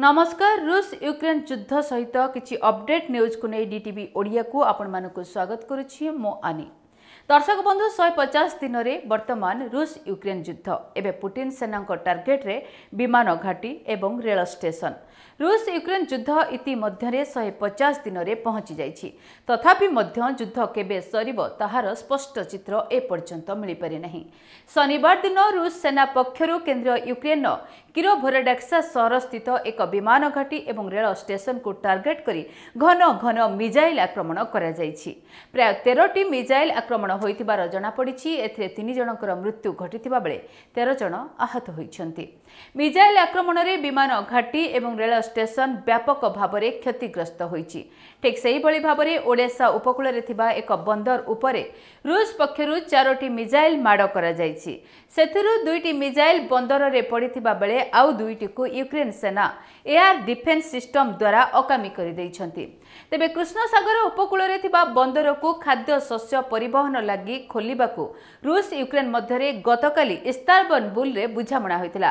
नमस्कार रुष युक्रेन युद्ध सहित किसी अपडेट न्यूज को नहीं डीटीवी ओडिया को आपण मानक स्वागत करुछि मो आनी दर्शक बंधु शहे पचास दिन में वर्तमान रुष युक्रेन युद्ध एवं पुटिन सेना टार्गेट रे विमान घाटी एवं रेल स्टेशन रुष युक्रेन युद्ध इतिम्य शहे पचास दिन में पहुंची ଯାଇଛି ତଥାପି ମଧ୍ୟ ଯୁଦ୍ଧ କେବେ ସରିବ ତାହାର ସ୍ପଷ୍ଟ ଚିତ୍ର ଏପର୍ଯ୍ୟନ୍ତ ମିଳିପାରି ନାହିଁ ଶନିବାର ଦିନ ରୁଷ ସେନା ପକ୍ଷରୁ କେନ୍ଦ୍ରୀୟ କିରୋଭରେଡେକ୍ସା ସହର ସ୍ଥିତ ଏକ ବିମାନ ଘାଟି ଏବଂ ରେଳ ଷ୍ଟେସନକୁ ଟାର୍ଗେଟ୍ କରି ଘନ ଘନ ମିଜାଇଲ୍ ଆକ୍ରମଣ କରାଯାଇଛି ପ୍ରାୟ ତେରଟି ମିଜାଇଲ୍ ଆକ୍ରମଣ ହୋଇଥିବାର ଜଣାପଡ଼ିଛି ଏଥିରେ ତିନି ଜଣଙ୍କର ମୃତ୍ୟୁ ଘଟିଥିବା ବେଳେ ତେର ଜଣ ଆହତ ହୋଇଛନ୍ତି ମିଜାଇଲ ଆକ୍ରମଣରେ ବିମାନ ଘାଟି ଏବଂ ରେଳ ଷ୍ଟେସନ ବ୍ୟାପକ ଭାବରେ କ୍ଷତିଗ୍ରସ୍ତ ହୋଇଛି ଠିକ୍ ସେହିଭଳି ଭାବରେ ଓଡ଼ିଶା ଉପକୂଳରେ ଥିବା ଏକ ବନ୍ଦର ଉପରେ ରୁଷ ପକ୍ଷରୁ ଚାରୋଟି ମିଜାଇଲ ମାଡ଼ କରାଯାଇଛି ସେଥିରୁ ଦୁଇଟି ମିଜାଇଲ ବନ୍ଦରରେ ପଡ଼ିଥିବା ବେଳେ ଆଉ ଦୁଇଟିକୁ ୟୁକ୍ରେନ ସେନା ଏୟାର ଡିଫେନ୍ସ ସିଷ୍ଟମ ଦ୍ୱାରା ଅକାମି କରିଦେଇଛନ୍ତି ତେବେ କୃଷ୍ଣସାଗର ଉପକୂଳରେ ଥିବା ବନ୍ଦରକୁ ଖାଦ୍ୟ ଶସ୍ୟ ପରିବହନ ଲାଗି ଖୋଲିବାକୁ ରୁଷ ୟୁକ୍ରେନ ମଧ୍ୟରେ ଗତକାଲି ଇସ୍ତାରବନ୍ ବୁଲ୍ରେ ବୁଝାମଣା ହୋଇଥିଲା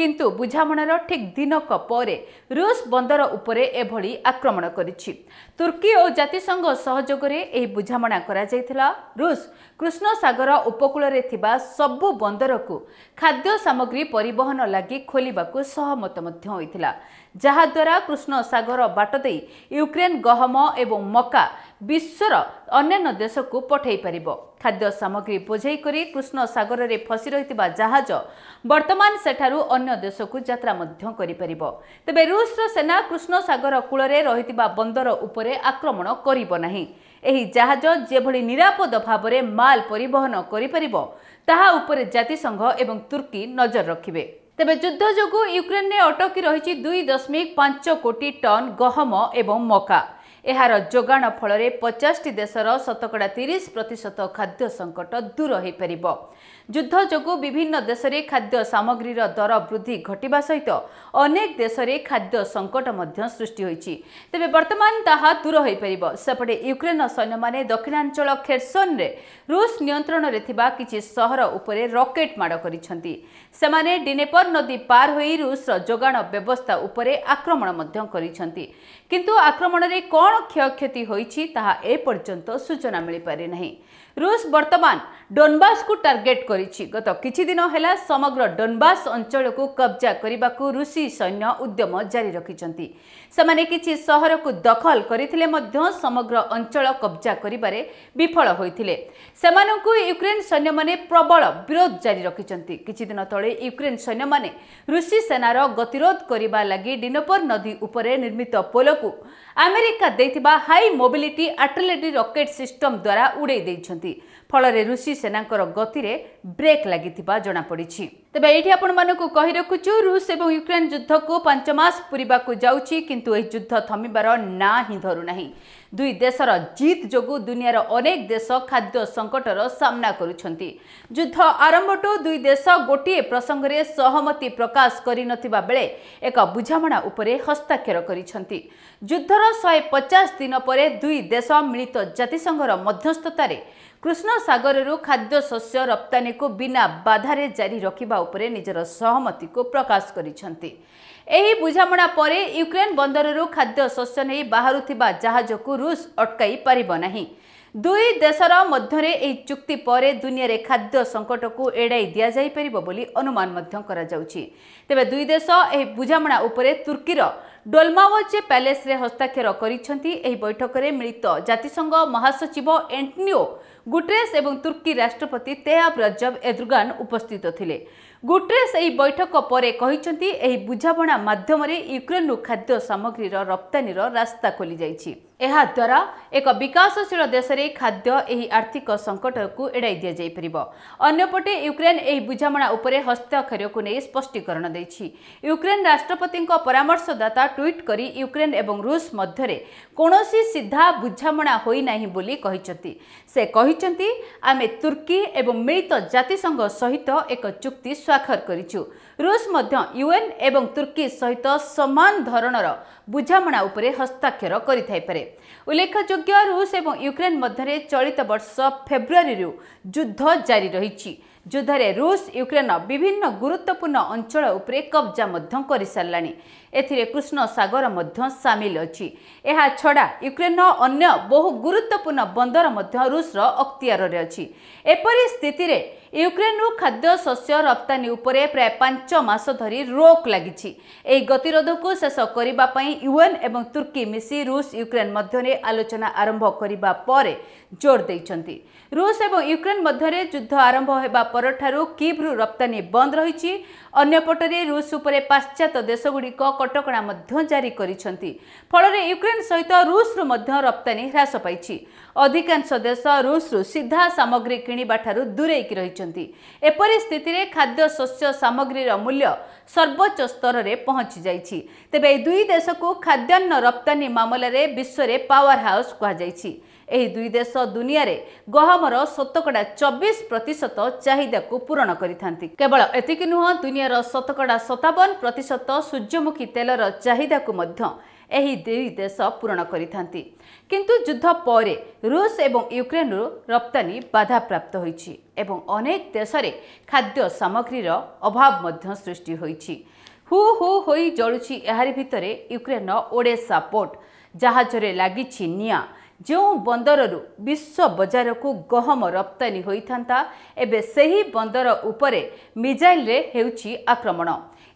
କିନ୍ତୁ ବୁଝାମଣାର ଠିକ୍ ଦିନକ ପରେ ରୁଷ ବନ୍ଦର ଉପରେ ଏଭଳି ଆକ୍ରମଣ କରିଛି ତୁର୍କୀ ଓ ଜାତିସଂଘ ସହଯୋଗରେ ଏହି ବୁଝାମଣା କରାଯାଇଥିଲା ରୁଷ କୃଷ୍ଣସାଗର ଉପକୂଳରେ ଥିବା ସବୁ ବନ୍ଦରକୁ ଖାଦ୍ୟ ସାମଗ୍ରୀ ପରିବହନ ଲାଗି ଖୋଲିବାକୁ ସହମତ ମଧ୍ୟ ହୋଇଥିଲା ଯାହାଦ୍ୱାରା କୃଷ୍ଣସାଗର ବାଟ ଦେଇ ୟୁକ୍ରେନ୍ ଗହମ ଏବଂ ମକା ବିଶ୍ୱର ଅନ୍ୟାନ୍ୟ ଦେଶକୁ ପଠାଇ ପାରିବ ଖାଦ୍ୟ ସାମଗ୍ରୀ ବୋଝେଇ କରି କୃଷ୍ଣସାଗରରେ ଫସି ରହିଥିବା ଜାହାଜ ବର୍ତ୍ତମାନ ସେଠାରୁ ଅନ୍ୟ ଅନ୍ୟ ଦେଶକୁ ଯାତ୍ରା ମଧ୍ୟ କରିପାରିବ ତେବେ ରୁଷର ସେନା କୃଷ୍ଣ ସାଗର କୂଳରେ ରହିଥିବା ବନ୍ଦର ଉପରେ ଆକ୍ରମଣ କରିବ ନାହିଁ ଏହି ଜାହାଜ ଯେଭଳି ନିରାପଦ ଭାବରେ ମାଲ୍ ପରିବହନ କରିପାରିବ ତାହା ଉପରେ ଜାତିସଂଘ ଏବଂ ତୁର୍କୀ ନଜର ରଖିବେ ତେବେ ଯୁଦ୍ଧ ଯୋଗୁଁ ୟୁକ୍ରେନରେ ଅଟକି ରହିଛି ଦୁଇ ଦଶମିକ ପାଞ୍ଚ କୋଟି ଟନ୍ ଗହମ ଏହାର ଯୋଗାଣ ଫଳରେ ପଚାଶଟି ଦେଶର ଶତକଡ଼ା ତିରିଶ ପ୍ରତିଶତ ଖାଦ୍ୟ ସଙ୍କଟ ଦୂର ହୋଇପାରିବ ଯୁଦ୍ଧ ଯୋଗୁଁ ବିଭିନ୍ନ ଦେଶରେ ଖାଦ୍ୟ ସାମଗ୍ରୀର ଦର ବୃଦ୍ଧି ଘଟିବା ସହିତ ଅନେକ ଦେଶରେ ଖାଦ୍ୟ ସଙ୍କଟ ମଧ୍ୟ ସୃଷ୍ଟି ହୋଇଛି ତେବେ ବର୍ତ୍ତମାନ ତାହା ଦୂର ହୋଇପାରିବ ସେପଟେ ୟୁକ୍ରେନର ସୈନ୍ୟମାନେ ଦକ୍ଷିଣାଞ୍ଚଳ ଖେରସନ୍ରେ ରୁଷ ନିୟନ୍ତ୍ରଣରେ ଥିବା କିଛି ସହର ଉପରେ ରକେଟ୍ ମାଡ଼ କରିଛନ୍ତି ସେମାନେ ଡିନେପର ନଦୀ ପାର ହୋଇ ରୁଷର ଯୋଗାଣ ବ୍ୟବସ୍ଥା ଉପରେ ଆକ୍ରମଣ ମଧ୍ୟ କରିଛନ୍ତି କିନ୍ତୁ ଆକ୍ରମଣରେ କ'ଣ କ୍ଷୟକ୍ଷତି ହୋଇଛି ତାହା ଏପର୍ଯ୍ୟନ୍ତ ସୂଚନା ମିଳିପାରି ନାହିଁ ରୁଷ ବର୍ତ୍ତମାନ ଡୋନବାସକୁ ଟାର୍ଗେଟ୍ କରିଛି ଗତ କିଛିଦିନ ହେଲା ସମଗ୍ର ଡୋନବାସ ଅଞ୍ଚଳକୁ କବ୍ଜା କରିବାକୁ ରୁଷି ସୈନ୍ୟ ଉଦ୍ୟମ ଜାରି ରଖିଛନ୍ତି ସେମାନେ କିଛି ସହରକୁ ଦଖଲ କରିଥିଲେ ମଧ୍ୟ ସମଗ୍ର ଅଞ୍ଚଳ କବ୍ଜା କରିବାରେ ବିଫଳ ହୋଇଥିଲେ ସେମାନଙ୍କୁ ୟୁକ୍ରେନ୍ ସୈନ୍ୟମାନେ ପ୍ରବଳ ବିରୋଧ ଜାରି ରଖିଛନ୍ତି କିଛିଦିନ ତଳେ ୟୁକ୍ରେନ୍ ସୈନ୍ୟମାନେ ରୁଷି ସେନାର ଗତିରୋଧ କରିବା ଲାଗି ଡିନୋପର ନଦୀ ଉପରେ ନିର୍ମିତ ପୋଲକୁ ଆମେରିକା ଦେଇଥିବା ହାଇ ମୋବିଲିଟି ଆଟ୍ରେଲେଟି ରକେଟ୍ ସିଷ୍ଟମ୍ ଦ୍ୱାରା ଉଡ଼େଇ ଦେଇଛନ୍ତି ଦେଇଛନ୍ତି ଫଳରେ ଋଷି ସେନାଙ୍କର ଗତିରେ ବ୍ରେକ୍ ଲାଗିଥିବା ଜଣାପଡ଼ିଛି ତେବେ ଏଇଠି ଆପଣମାନଙ୍କୁ କହି ରଖୁଛୁ ରୁଷ ଏବଂ ୟୁକ୍ରେନ୍ ଯୁଦ୍ଧକୁ ପାଞ୍ଚ ମାସ ପୂରିବାକୁ ଯାଉଛି କିନ୍ତୁ ଏହି ଯୁଦ୍ଧ ଥମିବାର ନାଁ ହିଁ ଧରୁନାହିଁ ଦୁଇ ଦେଶର ଜିତ୍ ଯୋଗୁଁ ଦୁନିଆର ଅନେକ ଦେଶ ଖାଦ୍ୟ ସଙ୍କଟର ସାମ୍ନା କରୁଛନ୍ତି ଯୁଦ୍ଧ ଆରମ୍ଭଠୁ ଦୁଇ ଦେଶ ଗୋଟିଏ ପ୍ରସଙ୍ଗରେ ସହମତି ପ୍ରକାଶ କରିନଥିବା ବେଳେ ଏକ ବୁଝାମଣା ଉପରେ ହସ୍ତାକ୍ଷର କରିଛନ୍ତି ଯୁଦ୍ଧର ଶହେ ପଚାଶ ଦିନ ପରେ ଦୁଇ ଦେଶ ମିଳିତ ଜାତିସଂଘର ମଧ୍ୟସ୍ଥତାରେ କୃଷ୍ଣସାଗରରୁ ଖାଦ୍ୟଶସ୍ୟ ରପ୍ତାନୀକୁ ବିନା ବାଧାରେ ଜାରି ରଖିବା ଉପରେ ନିଜର ସହମତିକୁ ପ୍ରକାଶ କରିଛନ୍ତି ଏହି ବୁଝାମଣା ପରେ ୟୁକ୍ରେନ୍ ବନ୍ଦରରୁ ଖାଦ୍ୟ ଶସ୍ୟ ନେଇ ବାହାରୁଥିବା ଜାହାଜକୁ ରୁଷ ଅଟକାଇ ପାରିବ ନାହିଁ ଦୁଇ ଦେଶର ମଧ୍ୟରେ ଏହି ଚୁକ୍ତି ପରେ ଦୁନିଆରେ ଖାଦ୍ୟ ସଙ୍କଟକୁ ଏଡ଼ାଇ ଦିଆଯାଇପାରିବ ବୋଲି ଅନୁମାନ ମଧ୍ୟ କରାଯାଉଛି ତେବେ ଦୁଇ ଦେଶ ଏହି ବୁଝାମଣା ଉପରେ ତୁର୍କୀର ଡୋଲମାୱଚେ ପ୍ୟାଲେସ୍ରେ ହସ୍ତାକ୍ଷର କରିଛନ୍ତି ଏହି ବୈଠକରେ ମିଳିତ ଜାତିସଂଘ ମହାସଚିବ ଏଣ୍ଟନିଓ ଗୁଟ୍ରେସ୍ ଏବଂ ତୁର୍କୀ ରାଷ୍ଟ୍ରପତି ତେହାବ ରଜବ ଏଦୁର୍ଗାନ୍ ଉପସ୍ଥିତ ଥିଲେ ଗୁଟ୍ରେସ୍ ଏହି ବୈଠକ ପରେ କହିଛନ୍ତି ଏହି ବୁଝାମଣା ମାଧ୍ୟମରେ ୟୁକ୍ରେନ୍ରୁ ଖାଦ୍ୟ ସାମଗ୍ରୀର ରପ୍ତାନୀର ରାସ୍ତା ଖୋଲିଯାଇଛି ଏହାଦ୍ୱାରା ଏକ ବିକାଶଶୀଳ ଦେଶରେ ଖାଦ୍ୟ ଏହି ଆର୍ଥିକ ସଙ୍କଟକୁ ଏଡ଼ାଇ ଦିଆଯାଇପାରିବ ଅନ୍ୟପଟେ ୟୁକ୍ରେନ୍ ଏହି ବୁଝାମଣା ଉପରେ ହସ୍ତାକ୍ଷରକୁ ନେଇ ସ୍ପଷ୍ଟୀକରଣ ଦେଇଛି ୟୁକ୍ରେନ୍ ରାଷ୍ଟ୍ରପତିଙ୍କ ପରାମର୍ଶଦାତା ଟ୍ୱିଟ୍ କରି ୟୁକ୍ରେନ୍ ଏବଂ ରୁଷ ମଧ୍ୟରେ କୌଣସି ସିଧା ବୁଝାମଣା ହୋଇନାହିଁ ବୋଲି କହିଛନ୍ତି ସେ କହିଛନ୍ତି ଆମେ ତୁର୍କୀ ଏବଂ ମିଳିତ ଜାତିସଂଘ ସହିତ ଏକ ଚୁକ୍ତି ସ୍ୱାକ୍ଷର କରିଛୁ ରୁଷ ମଧ୍ୟ ୟୁଏନ୍ ଏବଂ ତୁର୍କୀ ସହିତ ସମାନ ଧରଣର ବୁଝାମଣା ଉପରେ ହସ୍ତାକ୍ଷର କରିଥାଇପାରେ ଉଲ୍ଲେଖଯୋଗ୍ୟ ରୁଷ ଏବଂ ୟୁକ୍ରେନ୍ ମଧ୍ୟରେ ଚଳିତ ବର୍ଷ ଫେବୃଆରୀରୁ ଯୁଦ୍ଧ ଜାରି ରହିଛି ଯୁଦ୍ଧରେ ରୁଷ ୟୁକ୍ରେନ୍ ବିଭିନ୍ନ ଗୁରୁତ୍ୱପୂର୍ଣ୍ଣ ଅଞ୍ଚଳ ଉପରେ କବ୍ଜା ମଧ୍ୟ କରିସାରିଲାଣି ଏଥିରେ କୃଷ୍ଣ ସାଗର ମଧ୍ୟ ସାମିଲ ଅଛି ଏହା ଛଡ଼ା ୟୁକ୍ରେନ୍ର ଅନ୍ୟ ବହୁ ଗୁରୁତ୍ୱପୂର୍ଣ୍ଣ ବନ୍ଦର ମଧ୍ୟ ରୁଷର ଅକ୍ତିଆରରେ ଅଛି ଏପରି ସ୍ଥିତିରେ ୟୁକ୍ରେନ୍ରୁ ଖାଦ୍ୟ ଶସ୍ୟ ରପ୍ତାନୀ ଉପରେ ପ୍ରାୟ ପାଞ୍ଚ ମାସ ଧରି ରୋକ ଲାଗିଛି ଏହି ଗତିରୋଧକୁ ଶେଷ କରିବା ପାଇଁ ୟୁଏନ୍ ଏବଂ ତୁର୍କୀ ମିଶି ରୁଷ ୟୁକ୍ରେନ୍ ମଧ୍ୟରେ ଆଲୋଚନା ଆରମ୍ଭ କରିବା ପରେ ଜୋର ଦେଇଛନ୍ତି ରୁଷ ଏବଂ ୟୁକ୍ରେନ୍ ମଧ୍ୟରେ ଯୁଦ୍ଧ ଆରମ୍ଭ ହେବା ପରଠାରୁ କିଭ୍ରୁ ରପ୍ତାନୀ ବନ୍ଦ ରହିଛି ଅନ୍ୟପଟରେ ରୁଷ ଉପରେ ପାଶ୍ଚାତ୍ୟ ଦେଶଗୁଡ଼ିକ କଟକଣା ମଧ୍ୟ ଜାରି କରିଛନ୍ତି ଫଳରେ ୟୁକ୍ରେନ୍ ସହିତ ରୁଷରୁ ମଧ୍ୟ ରପ୍ତାନୀ ହ୍ରାସ ପାଇଛି ଅଧିକାଂଶ ଦେଶ ରୁଷରୁ ସିଧା ସାମଗ୍ରୀ କିଣିବାଠାରୁ ଦୂରେଇକି ରହିଛନ୍ତି ଏପରି ସ୍ଥିତିରେ ଖାଦ୍ୟ ଶସ୍ୟ ସାମଗ୍ରୀର ମୂଲ୍ୟ ସର୍ବୋଚ୍ଚ ସ୍ତରରେ ପହଞ୍ଚି ଯାଇଛି ତେବେ ଏହି ଦୁଇ ଦେଶକୁ ଖାଦ୍ୟାନ୍ନ ରପ୍ତାନୀ ମାମଲାରେ ବିଶ୍ୱରେ ପାୱାର ହାଉସ୍ କୁହାଯାଇଛି ଏହି ଦୁଇ ଦେଶ ଦୁନିଆରେ ଗହମର ଶତକଡ଼ା ଚବିଶ ପ୍ରତିଶତ ଚାହିଦାକୁ ପୂରଣ କରିଥାନ୍ତି କେବଳ ଏତିକି ନୁହଁ ଦୁନିଆର ଶତକଡ଼ା ସତାବନ ପ୍ରତିଶତ ସୂର୍ଯ୍ୟମୁଖୀ ତେଲର ଚାହିଦାକୁ ମଧ୍ୟ ଏହି ଦୁଇ ଦେଶ ପୂରଣ କରିଥାନ୍ତି କିନ୍ତୁ ଯୁଦ୍ଧ ପରେ ରୁଷ ଏବଂ ୟୁକ୍ରେନ୍ରୁ ରପ୍ତାନୀ ବାଧାପ୍ରାପ୍ତ ହୋଇଛି ଏବଂ ଅନେକ ଦେଶରେ ଖାଦ୍ୟ ସାମଗ୍ରୀର ଅଭାବ ମଧ୍ୟ ସୃଷ୍ଟି ହୋଇଛି ହୁ ହୁ ହୋଇ ଜଳୁଛି ଏହାରି ଭିତରେ ୟୁକ୍ରେନ୍ର ଓଡ଼େସା ପୋର୍ଟ ଜାହାଜରେ ଲାଗିଛି ନିଆଁ ଯେଉଁ ବନ୍ଦରରୁ ବିଶ୍ୱ ବଜାରକୁ ଗହମ ରପ୍ତାନୀ ହୋଇଥାନ୍ତା ଏବେ ସେହି ବନ୍ଦର ଉପରେ ମିଜାଇଲ୍ରେ ହେଉଛି ଆକ୍ରମଣ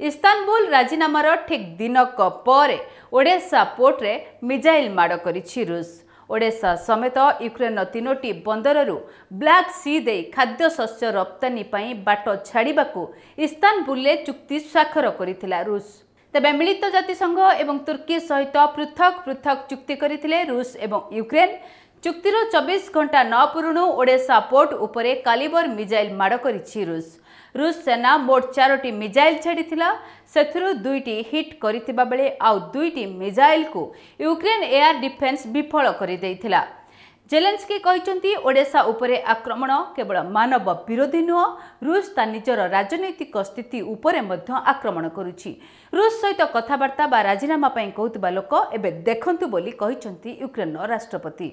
ଇସ୍ତାନବୁଲ ରାଜିନାମାର ଠିକ୍ ଦିନକ ପରେ ଓଡ଼େସା ପୋର୍ଟରେ ମିଜାଇଲ ମାଡ଼ କରିଛି ରୁଷ ଓଡ଼େସା ସମେତ ୟୁକ୍ରେନର ତିନୋଟି ବନ୍ଦରରୁ ବ୍ଲାକ୍ ସି ଦେଇ ଖାଦ୍ୟଶସ୍ୟ ରପ୍ତାନୀ ପାଇଁ ବାଟ ଛାଡ଼ିବାକୁ ଇସ୍ତାନବୁଲରେ ଚୁକ୍ତି ସ୍ୱାକ୍ଷର କରିଥିଲା ରୁଷ ତେବେ ମିଳିତ ଜାତିସଂଘ ଏବଂ ତୁର୍କୀ ସହିତ ପୃଥକ ପୃଥକ ଚୁକ୍ତି କରିଥିଲେ ରୁଷ ଏବଂ ୟୁକ୍ରେନ୍ ଚୁକ୍ତିର ଚବିଶ ଘଣ୍ଟା ନ ପୂରୁଣୁ ଓଡ଼େସା ପୋର୍ଟ ଉପରେ କାଲିବର ମିଜାଇଲ ମାଡ଼ କରିଛି ରୁଷ ରୁଷ ସେନା ମୋଟ ଚାରୋଟି ମିଜାଇଲ ଛାଡ଼ିଥିଲା ସେଥିରୁ ଦୁଇଟି ହିଟ୍ କରିଥିବା ବେଳେ ଆଉ ଦୁଇଟି ମିଜାଇଲକୁ ୟୁକ୍ରେନ୍ ଏୟାର ଡିଫେନ୍ସ ବିଫଳ କରିଦେଇଥିଲା ଜେଲେନ୍ସ୍କି କହିଛନ୍ତି ଓଡ଼ିଶା ଉପରେ ଆକ୍ରମଣ କେବଳ ମାନବ ବିରୋଧୀ ନୁହଁ ରୁଷ୍ ତା ନିଜର ରାଜନୈତିକ ସ୍ଥିତି ଉପରେ ମଧ୍ୟ ଆକ୍ରମଣ କରୁଛି ରୁଷ୍ ସହିତ କଥାବାର୍ତ୍ତା ବା ରାଜିନାମା ପାଇଁ କହୁଥିବା ଲୋକ ଏବେ ଦେଖନ୍ତୁ ବୋଲି କହିଛନ୍ତି ୟୁକ୍ରେନ୍ର ରାଷ୍ଟ୍ରପତି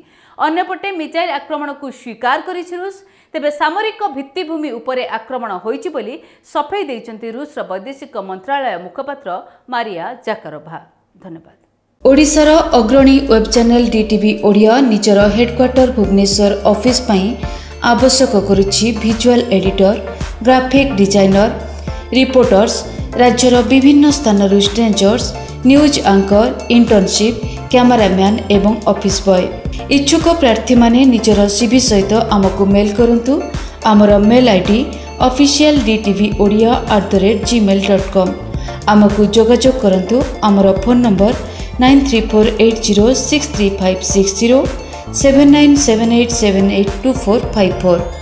ଅନ୍ୟପଟେ ମିଜାଇଲ୍ ଆକ୍ରମଣକୁ ସ୍ୱୀକାର କରିଛି ରୁଷ୍ ତେବେ ସାମରିକ ଭିତ୍ତିଭୂମି ଉପରେ ଆକ୍ରମଣ ହୋଇଛି ବୋଲି ସଫେଇ ଦେଇଛନ୍ତି ରୁଷ୍ର ବୈଦେଶିକ ମନ୍ତ୍ରଣାଳୟ ମୁଖପାତ୍ର ମାରିଆ ଜାକରଭା ଧନ୍ୟବାଦ ଓଡ଼ିଶାର ଅଗ୍ରଣୀ ୱେବ୍ ଚ୍ୟାନେଲ୍ ଡିଟିଭି ଓଡ଼ିଆ ନିଜର ହେଡ୍କ୍ୱାର୍ଟର ଭୁବନେଶ୍ୱର ଅଫିସ୍ ପାଇଁ ଆବଶ୍ୟକ କରୁଛି visual editor graphic designer reporters ରାଜ୍ୟର ବିଭିନ୍ନ ସ୍ଥାନରୁ stringers news anchor internship cameraman ଏବଂ ଅଫିସ୍ ବୟ ଇଚ୍ଛୁକ ପ୍ରାର୍ଥୀମାନେ ନିଜର ସିଭି ସହିତ ଆମକୁ ମେଲ୍ କରନ୍ତୁ ଆମର mail I D official D TV Odia at the rate Gmail dot com ଆମକୁ ଯୋଗାଯୋଗ କରନ୍ତୁ ଆମର ଫୋନ୍ ନମ୍ବର 9348063560 7978782454